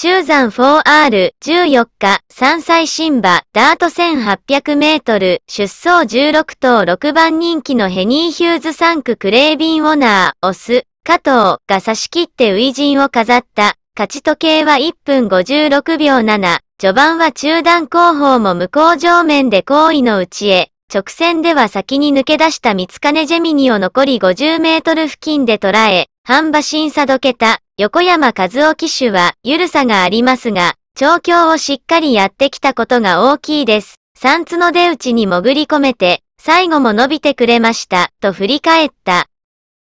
中山 4R14 日山菜新馬ダート1800メートル出走16頭6番人気のヘニー・ヒューズ3区クレービン・オナー、オス、加藤が差し切ってウジンを飾った。勝ち時計は1分56秒7。序盤は中段後方も向こう上面で後位のうちへ。直線では先に抜け出した三金ジェミニを残り50メートル付近で捉え、半馬審査どけた、横山和夫騎手は、ゆるさがありますが、調教をしっかりやってきたことが大きいです。三つの出打ちに潜り込めて、最後も伸びてくれました、と振り返った。